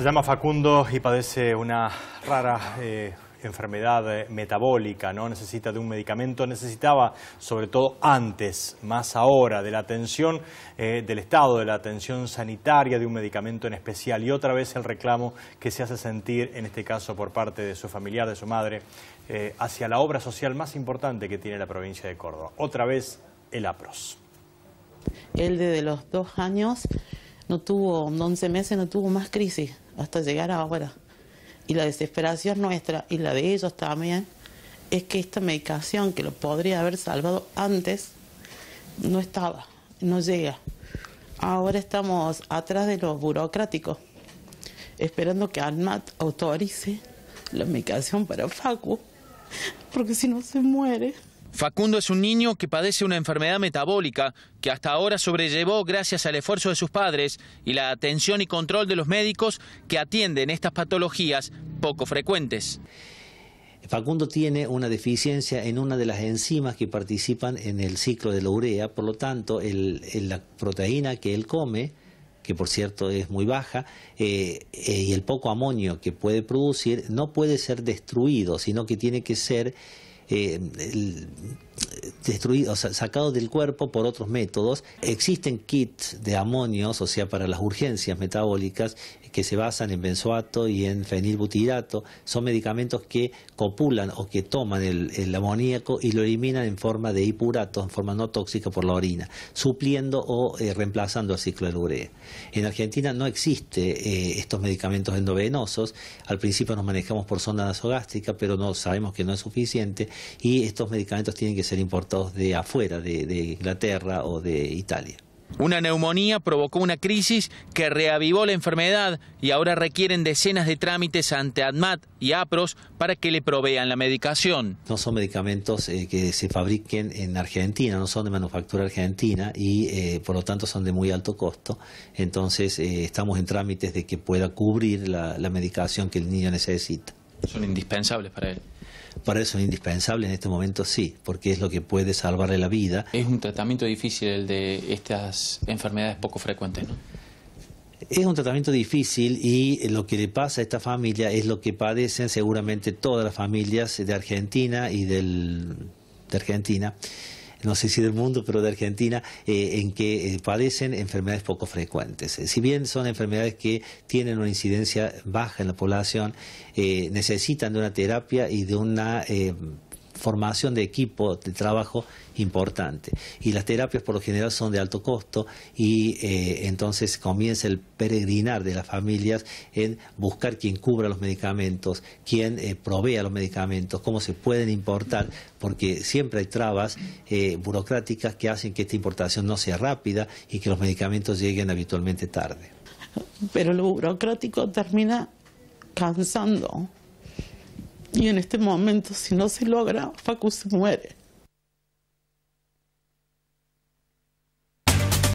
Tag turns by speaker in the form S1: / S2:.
S1: Se llama Facundo y padece una rara eh, enfermedad eh, metabólica, no necesita de un medicamento, necesitaba sobre todo antes, más ahora, de la atención eh, del Estado, de la atención sanitaria, de un medicamento en especial y otra vez el reclamo que se hace sentir, en este caso por parte de su familiar, de su madre, hacia la obra social más importante que tiene la provincia de Córdoba, otra vez el APROS.
S2: Él desde los dos años no tuvo, 11 meses no tuvo más crisis hasta llegar ahora. Y la desesperación nuestra y la de ellos también es que esta medicación que lo podría haber salvado antes no estaba, no llega. Ahora estamos atrás de los burocráticos, esperando que ANMAT autorice la medicación para Facu, porque si no se muere.
S3: Facundo es un niño que padece una enfermedad metabólica que hasta ahora sobrellevó gracias al esfuerzo de sus padres y la atención y control de los médicos que atienden estas patologías poco frecuentes.
S1: Facundo tiene una deficiencia en una de las enzimas que participan en el ciclo de la urea, por lo tanto la proteína que él come, que por cierto es muy baja, eh, eh, y el poco amonio que puede producir no puede ser destruido, sino que tiene que ser eh, eh, destruido, sacado del cuerpo por otros métodos. Existen kits de amonios, o sea, para las urgencias metabólicas, que se basan en benzoato y en fenilbutirato. Son medicamentos que copulan o que toman el, amoníaco y lo eliminan en forma de hipurato, en forma no tóxica por la orina, supliendo o eh, reemplazando al ciclo de urea. En Argentina no existe eh, estos medicamentos endovenosos. Al principio nos manejamos por sonda nasogástrica, pero no sabemos que no es suficiente y estos medicamentos tienen que ser importados de afuera, de, Inglaterra o de Italia.
S3: Una neumonía provocó una crisis que reavivó la enfermedad y ahora requieren decenas de trámites ante ADMAT y APROS para que le provean la medicación.
S1: No son medicamentos eh, que se fabriquen en Argentina, no son de manufactura argentina y eh, por lo tanto son de muy alto costo. Entonces eh, estamos en trámites de que pueda cubrir la, la medicación que el niño necesita. Son indispensables para él para eso es indispensable en este momento, sí, porque es lo que puede salvarle la vida.
S3: Es un tratamiento difícil el de estas enfermedades poco frecuentes, ¿no?
S1: Es un tratamiento difícil y lo que le pasa a esta familia es lo que padecen seguramente todas las familias de Argentina y del, de Argentina no sé si del mundo, pero de Argentina, eh, en que eh, padecen enfermedades poco frecuentes. Eh, si bien son enfermedades que tienen una incidencia baja en la población, necesitan de una terapia y de una formación de equipo de trabajo importante. Y las terapias por lo general son de alto costo y eh, entonces comienza el peregrinar de las familias en buscar quién cubra los medicamentos, quién eh, provea los medicamentos, cómo se pueden importar, porque siempre hay trabas eh, burocráticas que hacen que esta importación no sea rápida y que los medicamentos lleguen habitualmente tarde.
S2: Pero lo burocrático termina cansando y en este momento, si no se
S3: logra, Facu se muere.